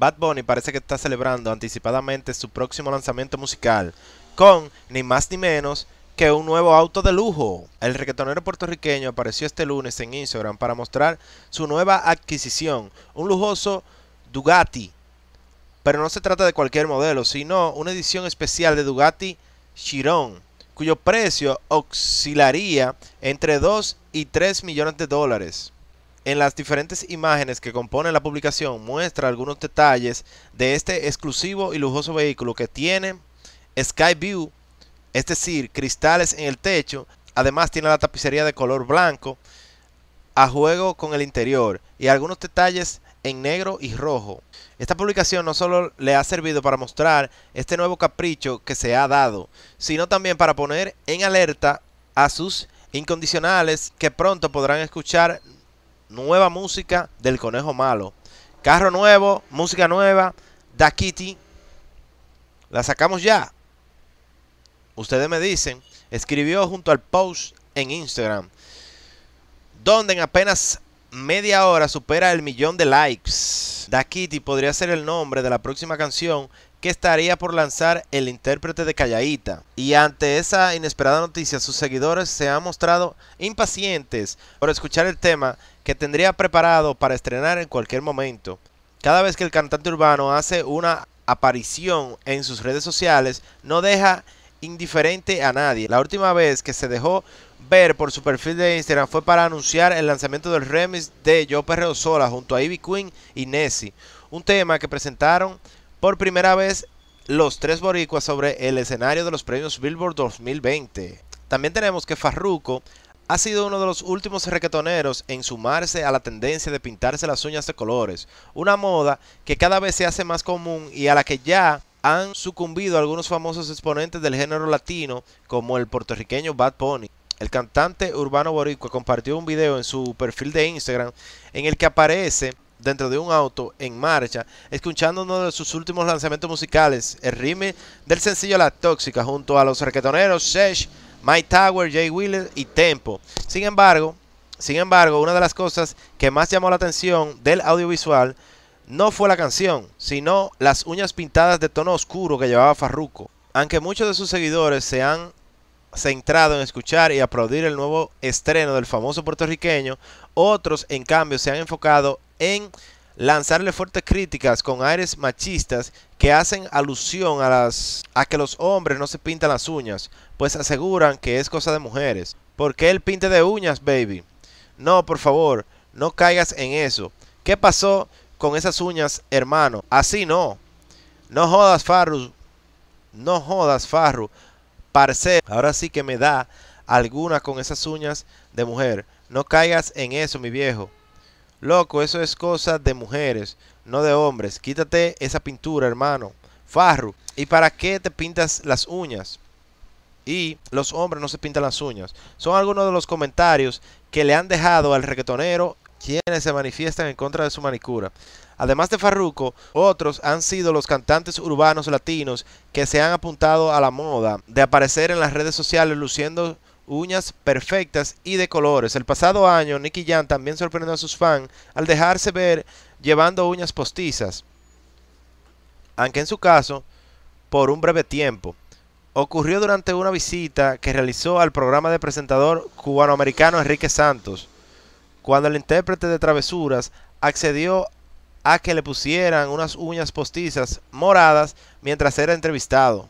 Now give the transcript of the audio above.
Bad Bunny parece que está celebrando anticipadamente su próximo lanzamiento musical con ni más ni menos que un nuevo auto de lujo. El reggaetonero puertorriqueño apareció este lunes en Instagram para mostrar su nueva adquisición, un lujoso Dugatti. Pero no se trata de cualquier modelo, sino una edición especial de Dugatti Chiron, cuyo precio oscilaría entre 2 y 3 millones de dólares en las diferentes imágenes que componen la publicación muestra algunos detalles de este exclusivo y lujoso vehículo que tiene Skyview, es decir, cristales en el techo. Además tiene la tapicería de color blanco a juego con el interior y algunos detalles en negro y rojo. Esta publicación no solo le ha servido para mostrar este nuevo capricho que se ha dado, sino también para poner en alerta a sus incondicionales que pronto podrán escuchar nueva música del Conejo Malo. Carro nuevo, música nueva, Da Kitty. La sacamos ya. Ustedes me dicen, escribió junto al post en Instagram, donde en apenas media hora supera el millón de likes. Da Kitty podría ser el nombre de la próxima canción que estaría por lanzar el intérprete de Callaita. Y ante esa inesperada noticia, sus seguidores se han mostrado impacientes por escuchar el tema que tendría preparado para estrenar en cualquier momento. Cada vez que el cantante urbano hace una aparición en sus redes sociales, no deja indiferente a nadie. La última vez que se dejó ver por su perfil de Instagram fue para anunciar el lanzamiento del remix de Yo Perreo Sola junto a Ivy Queen y Nessie, un tema que presentaron por primera vez los tres boricuas sobre el escenario de los premios Billboard 2020. También tenemos que Farruko ha sido uno de los últimos requetoneros en sumarse a la tendencia de pintarse las uñas de colores, una moda que cada vez se hace más común y a la que ya han sucumbido algunos famosos exponentes del género latino como el puertorriqueño Bad Pony. El cantante urbano boricua compartió un video en su perfil de Instagram en el que aparece dentro de un auto en marcha, escuchando uno de sus últimos lanzamientos musicales, el rime del sencillo La Tóxica, junto a los reggaetoneros Sesh, Mike Tower, Jay Wheeler y Tempo. Sin embargo, sin embargo, una de las cosas que más llamó la atención del audiovisual no fue la canción, sino las uñas pintadas de tono oscuro que llevaba Farruko. Aunque muchos de sus seguidores se han centrado en escuchar y aplaudir el nuevo estreno del famoso puertorriqueño, otros en cambio se han enfocado en lanzarle fuertes críticas con aires machistas que hacen alusión a, las, a que los hombres no se pintan las uñas, pues aseguran que es cosa de mujeres. ¿Por qué él pinte de uñas, baby? No, por favor, no caigas en eso. ¿Qué pasó con esas uñas, hermano? Así no. No jodas, Farru. No jodas, Farru. Parce, ahora sí que me da alguna con esas uñas de mujer. No caigas en eso, mi viejo. Loco, eso es cosa de mujeres, no de hombres. Quítate esa pintura, hermano. Farru, ¿y para qué te pintas las uñas? Y los hombres no se pintan las uñas. Son algunos de los comentarios que le han dejado al reggaetonero quienes se manifiestan en contra de su manicura. Además de Farruko, otros han sido los cantantes urbanos latinos que se han apuntado a la moda de aparecer en las redes sociales luciendo uñas perfectas y de colores. El pasado año, Nicky Jam también sorprendió a sus fans al dejarse ver llevando uñas postizas, aunque en su caso, por un breve tiempo. Ocurrió durante una visita que realizó al programa de presentador cubanoamericano Enrique Santos, cuando el intérprete de Travesuras accedió a que le pusieran unas uñas postizas moradas mientras era entrevistado.